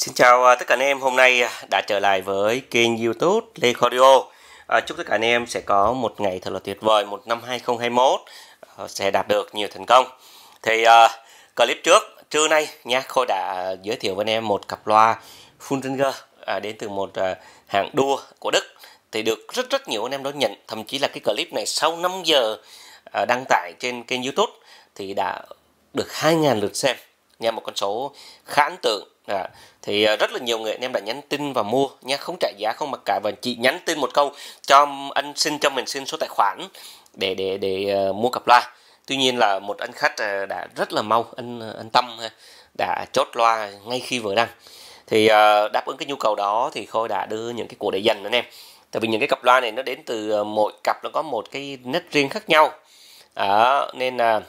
Xin chào à, tất cả anh em, hôm nay à, đã trở lại với kênh youtube Lê Khorio à, Chúc tất cả anh em sẽ có một ngày thật là tuyệt vời, một năm 2021 à, sẽ đạt được nhiều thành công Thì à, clip trước, trưa nay nha, Khôi đã giới thiệu với anh em một cặp loa Fulringer à, đến từ một à, hãng đua của Đức Thì được rất rất nhiều anh em đón nhận, thậm chí là cái clip này sau 5 giờ à, đăng tải trên kênh youtube thì đã được 2.000 lượt xem nha một con số khá ấn tượng À, thì ờ, rất là nhiều người anh em đã nhắn tin và mua nha không trả giá không mặc cả và chị nhắn tin một câu cho anh xin cho mình xin số tài khoản để để để uh, mua cặp loa tuy nhiên là một anh khách uh, đã rất là mau anh anh tâm ha, đã chốt loa ngay khi vừa đăng thì uh, đáp ứng cái nhu cầu đó thì khôi đã đưa những cái cổ để dành anh em tại vì những cái cặp loa này nó đến từ mỗi cặp nó có một cái nét riêng khác nhau à, nên là uh,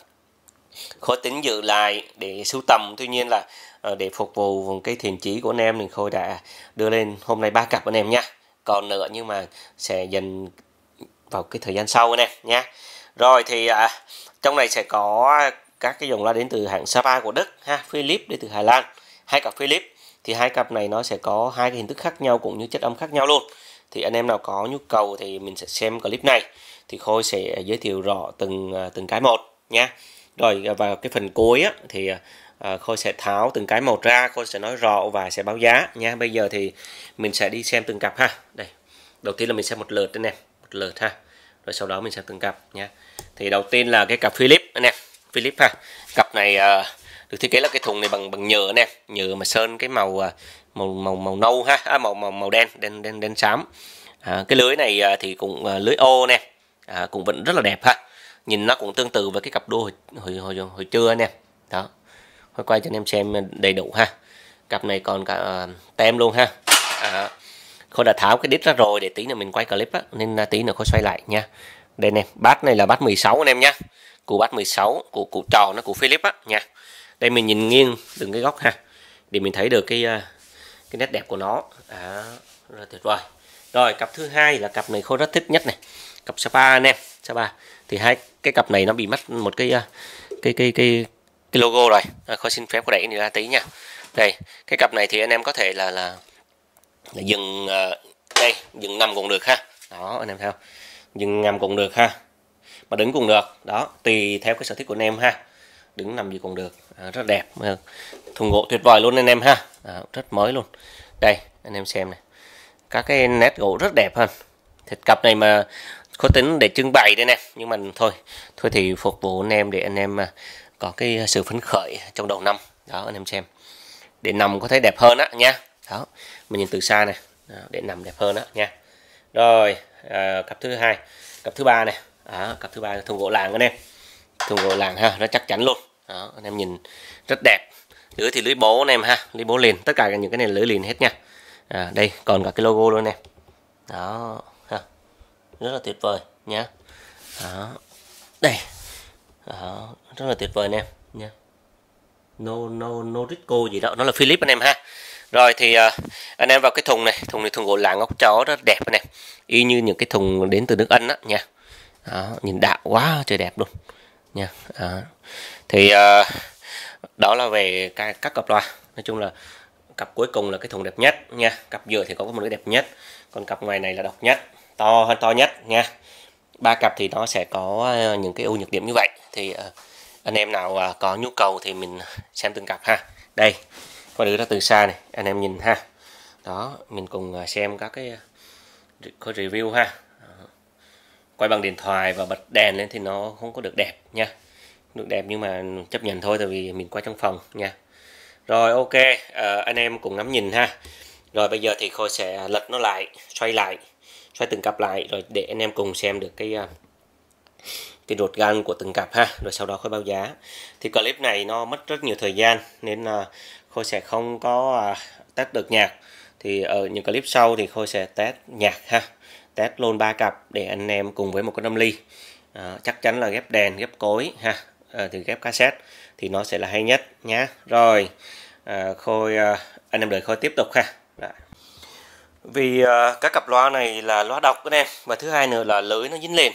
khôi tính dự lại để sưu tầm tuy nhiên là ờ, để phục vụ cái thiện chí của anh em thì khôi đã đưa lên hôm nay ba cặp anh em nha còn nữa nhưng mà sẽ dành vào cái thời gian sau anh em nha rồi thì à, trong này sẽ có các cái dòng loa đến từ hãng Sapa của Đức ha Philip đến từ Hà Lan hai cặp Philip thì hai cặp này nó sẽ có hai cái hình thức khác nhau cũng như chất âm khác nhau luôn thì anh em nào có nhu cầu thì mình sẽ xem clip này thì khôi sẽ giới thiệu rõ từng à, từng cái một nha rồi à, vào cái phần cuối á, thì à, à khôi sẽ tháo từng cái một ra khôi sẽ nói rõ và sẽ báo giá nha bây giờ thì mình sẽ đi xem từng cặp ha đây đầu tiên là mình xem một lượt anh em một lượt ha rồi sau đó mình xem từng cặp nha thì đầu tiên là cái cặp Philip anh em Philip ha cặp này à, được thiết kế là cái thùng này bằng bằng nhựa anh em nhựa mà sơn cái màu à, màu màu màu nâu ha à, màu màu màu đen đen đen đen xám à, cái lưới này thì cũng à, lưới ô nè à, cũng vẫn rất là đẹp ha nhìn nó cũng tương tự với cái cặp đôi hồi, hồi, hồi, hồi trưa anh em đó hồi quay cho anh em xem đầy đủ ha cặp này còn cả à, tem luôn ha à, khôi đã tháo cái đít ra rồi để tí nữa mình quay clip á nên à, tí nữa khôi xoay lại nha đây nè bát này là bát 16 anh em nhá cụ bát 16 của cụ tròn nó của Philip á nha đây mình nhìn nghiêng từng cái góc ha để mình thấy được cái à, cái nét đẹp của nó à, rồi tuyệt vời rồi cặp thứ hai là cặp này khôi rất thích nhất này cặp Sapa anh em Sapa thì hai cái cặp này nó bị mất một cái ờ, cái cái cái, cái logo rồi à, khôi xin phép có đẩy ra tí nha đây cái cặp này thì anh em có thể là là, là dừng ờ, đây dừng nằm cũng được ha đó anh em theo dừng nằm cũng được ha mà đứng cũng được đó tùy theo cái sở thích của anh em ha đứng nằm gì cũng được à, rất đẹp thùng gỗ tuyệt vời luôn anh em ha à, rất mới luôn đây anh em xem này các cái nét gỗ rất đẹp hơn thịt cặp này mà có tính để trưng bày đây nè nhưng mà thôi thôi thì phục vụ anh em để anh em à, có cái sự phấn khởi trong đầu năm đó anh em xem để nằm có thấy đẹp hơn á nha đó mình nhìn từ xa này đó, để nằm đẹp hơn á nha rồi à, cặp thứ hai cặp thứ ba này đó, cặp thứ ba thùng gỗ làng anh em thùng gỗ làng ha nó chắc chắn luôn đó, anh em nhìn rất đẹp lưới thì lưới bố anh em ha lưới bố liền tất cả những cái này lưới liền hết nha à, đây còn cả cái logo luôn nè đó rất là tuyệt vời nhé đó. đây đó. rất là tuyệt vời anh em nhé no no no risco gì đó nó là Philip anh em ha rồi thì uh, anh em vào cái thùng này thùng này thùng gỗ lạng ốc chó rất đẹp anh em y như những cái thùng đến từ nước Anh á nha đó, nhìn đạo quá trời đẹp luôn nha đó. thì uh, đó là về các, các cặp loa nói chung là cặp cuối cùng là cái thùng đẹp nhất nha cặp giữa thì có một cái đẹp nhất còn cặp ngoài này là độc nhất to hơn to nhất nha ba cặp thì nó sẽ có ờ, những cái ưu nhược điểm như vậy thì ờ, anh em nào ờ, có nhu cầu thì mình xem từng cặp ha đây con đứa ra từ xa này anh em nhìn ha đó mình cùng xem các cái có review ha quay bằng điện thoại và bật đèn lên thì nó không có được đẹp nha được đẹp nhưng mà chấp nhận thôi tại vì mình quay trong phòng nha rồi ok à, anh em cùng ngắm nhìn ha rồi bây giờ thì khôi sẽ lật nó lại xoay lại xoay từng cặp lại rồi để anh em cùng xem được cái à, cái đột gan của từng cặp ha rồi sau đó khôi báo giá thì clip này nó mất rất nhiều thời gian nên là khôi sẽ không có à, test được nhạc thì ở những clip sau thì khôi sẽ test nhạc ha test luôn ba cặp để anh em cùng với một cái năm ly à, chắc chắn là ghép đèn ghép cối ha à, thì ghép cassette thì nó sẽ là hay nhất nhá rồi à, khôi à, anh em đợi khôi tiếp tục ha vì ờ, các cặp loa này là loa độc các em và thứ hai nữa là lưới nó dính liền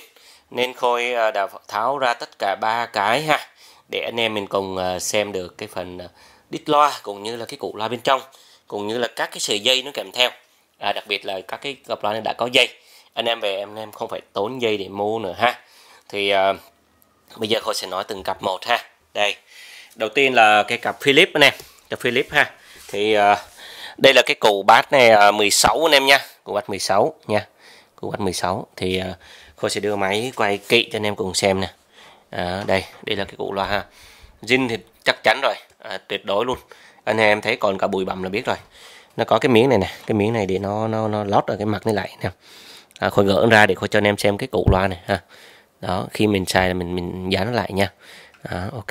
nên khôi ờ, đã tháo ra tất cả ba cái ha để anh em mình cùng ờ, xem được cái phần đít loa cũng như là cái cụ loa bên trong cũng như là các cái sợi dây nó kèm theo à, đặc biệt là các cái cặp loa này đã có dây anh em về anh em không phải tốn dây để mua nữa ha thì uh, bây giờ khôi sẽ nói từng cặp một ha đây đầu tiên là cái cặp Philip anh em cặp Philip ha thì uh, đây là cái cụ bát này 16 à, anh em nha cụ bát 16 nha cụ bát 16 thì à, Khôi sẽ đưa máy quay kỹ cho anh em cùng xem nè à, đây đây là cái cụ loa ha zin thì chắc chắn rồi à, tuyệt đối luôn anh em thấy còn cả bụi bặm là biết rồi nó có cái miếng này nè cái miếng này để nó nó nó lót ở cái mặt này lại nè à, Khôi gỡ ra để Khôi cho anh em xem cái cụ loa này ha đó khi mình xài là mình mình dán lại nha à, ok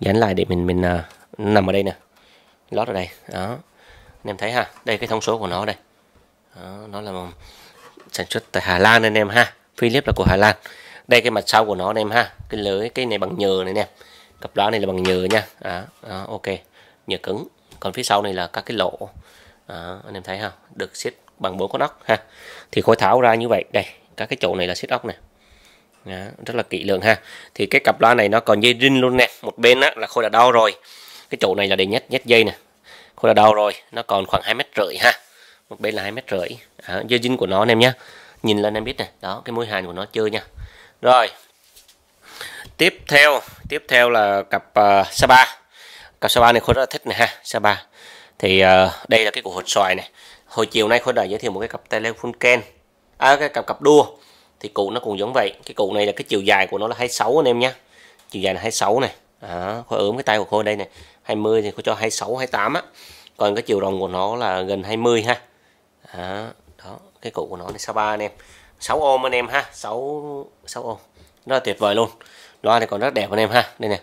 dán lại để mình mình uh, nằm ở đây nè lót ở đây đó anh em thấy ha đây cái thông số của nó đây đó, nó là sản xuất tại Hà Lan anh em ha Philip là của Hà Lan đây cái mặt sau của nó anh em ha cái lưới cái này bằng nhờ này nè cặp lá này là bằng nhờ nha à, à, ok nhờ cứng còn phía sau này là các cái lỗ à, anh em thấy ha được xếp bằng bốn con ốc ha thì khối tháo ra như vậy đây các cái chỗ này là siết ốc này đó, rất là kỹ lưỡng ha thì cái cặp loa này nó còn dây rin luôn nè một bên á, là khôi đã đau rồi cái chỗ này là để nhét nhét dây nè khối là đầu rồi nó còn khoảng hai mét rưỡi ha một bên là hai mét rưỡi à, dơ dinh của nó anh em nhé nhìn lên em biết này đó cái mối hàn của nó chưa nha rồi tiếp theo tiếp theo là cặp uh, ờ, Sapa cặp Sapa này khối rất là thích này ha Sapa thì uh, đây là cái củ hột xoài này hồi chiều nay khối đã giới thiệu một cái cặp telephone ken à, cái cặp cặp đua thì cụ nó cũng giống vậy cái cụ này là cái chiều dài của nó là 26 anh em nhé chiều dài là 26 này à, khối ướm cái tay của khối đây này 20 thì khối cho 26 28 á còn cái chiều rộng của nó là gần 20 ha à, đó cái cụ của nó này 63 anh em 6 ôm anh em ha 6 6 ôm rất là tuyệt vời luôn loa thì còn rất đẹp anh em ha đây nè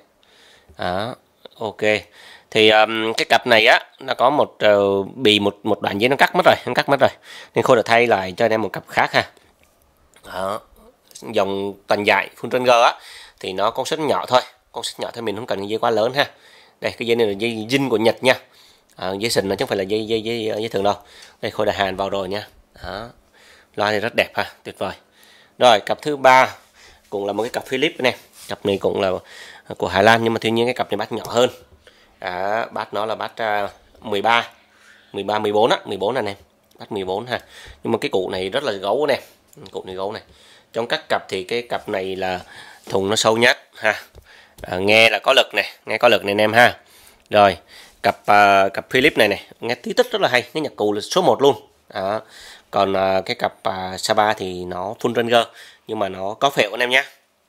đó ok thì um, cái cặp này á nó có một uh, bị một một đoạn giấy nó cắt mất rồi nó cắt mất rồi nên khôi đã thay lại cho anh em một cặp khác ha đó dòng toàn dài full trên g á thì nó công suất nhỏ thôi con xích nhỏ thôi mình không cần dây quá lớn ha đây cái dây này là dây dinh của nhật nha à, dây sình nó chứ không phải là dây dây dây dây thường đâu đây khôi đại hàn vào rồi nha đó loa này rất đẹp ha tuyệt vời rồi cặp thứ ba cũng là một cái cặp Philip này cặp này cũng là của Hà Lan nhưng mà tuy nhiên cái cặp này bát nhỏ hơn à, bát nó là bát uh, 13 13 14 á 14 này nè bát 14 ha nhưng mà cái cụ này rất là gấu nè cụ này gấu này trong các cặp thì cái cặp này là thùng nó sâu nhất ha à, nghe là có lực này nghe có lực này anh em ha rồi cặp uh, cặp Philip này này nghe tí tích rất là hay nghe nhạc cụ là số 1 luôn đó. còn uh, cái cặp uh, Saba thì nó full ranger nhưng mà nó có phễu anh em nhé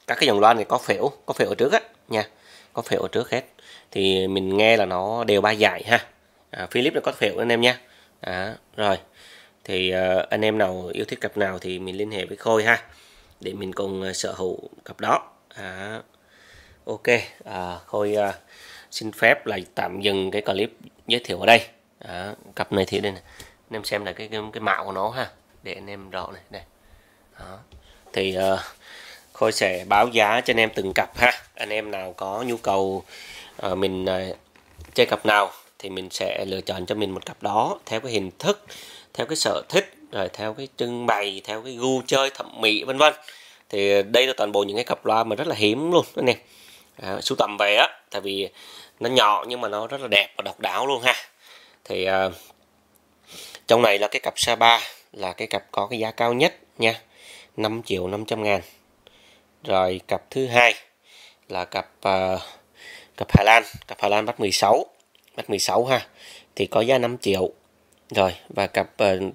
các cái dòng loa này có phễu có phễu ở trước á nha có phễu ở trước hết thì mình nghe là nó đều ba dài ha à, Philip là có phễu anh em nha à, rồi thì uh, anh em nào yêu thích cặp nào thì mình liên hệ với Khôi ha để mình cùng sở hữu cặp đó à, ok à, khôi à, xin phép là tạm dừng cái clip giới thiệu ở đây à, cặp này thì đây này anh em xem là cái, cái cái mạo của nó ha để anh em rõ này đây đó. thì à, khôi sẽ báo giá cho anh em từng cặp ha anh em nào có nhu cầu à, mình à, chơi cặp nào thì mình sẽ lựa chọn cho mình một cặp đó theo cái hình thức theo cái sở thích rồi theo cái trưng bày theo cái gu chơi thẩm mỹ vân vân thì đây là toàn bộ những cái cặp loa mà rất là hiếm luôn anh em à, sưu tầm về á tại vì nó nhỏ nhưng mà nó rất là đẹp và độc đáo luôn ha thì à, trong này là cái cặp sa ba là cái cặp có cái giá cao nhất nha 5 triệu 500 ngàn rồi cặp thứ hai là cặp uh, cặp Hà Lan cặp Hà Lan bắt 16 bắt 16 ha thì có giá 5 triệu rồi và cặp uh,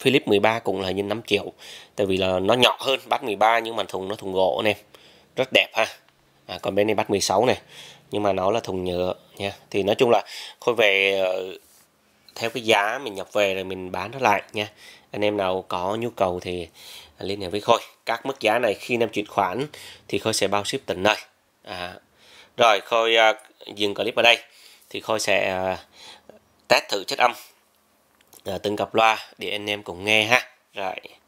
Philip 13 cũng là như 5 triệu tại vì là nó nhỏ hơn bắt 13 nhưng mà thùng nó thùng gỗ anh em rất đẹp ha à, còn bên này bắt 16 này nhưng mà nó là thùng nhựa nha thì nói chung là khôi về ờ, theo cái giá mình nhập về rồi mình bán nó lại nha anh em nào có nhu cầu thì liên hệ với khôi các mức giá này khi em chuyển khoản thì khôi sẽ bao ship tận nơi à, rồi khôi uh, dừng clip ở đây thì khôi sẽ uh, test thử chất âm uh, từng cặp loa để anh em cùng nghe ha rồi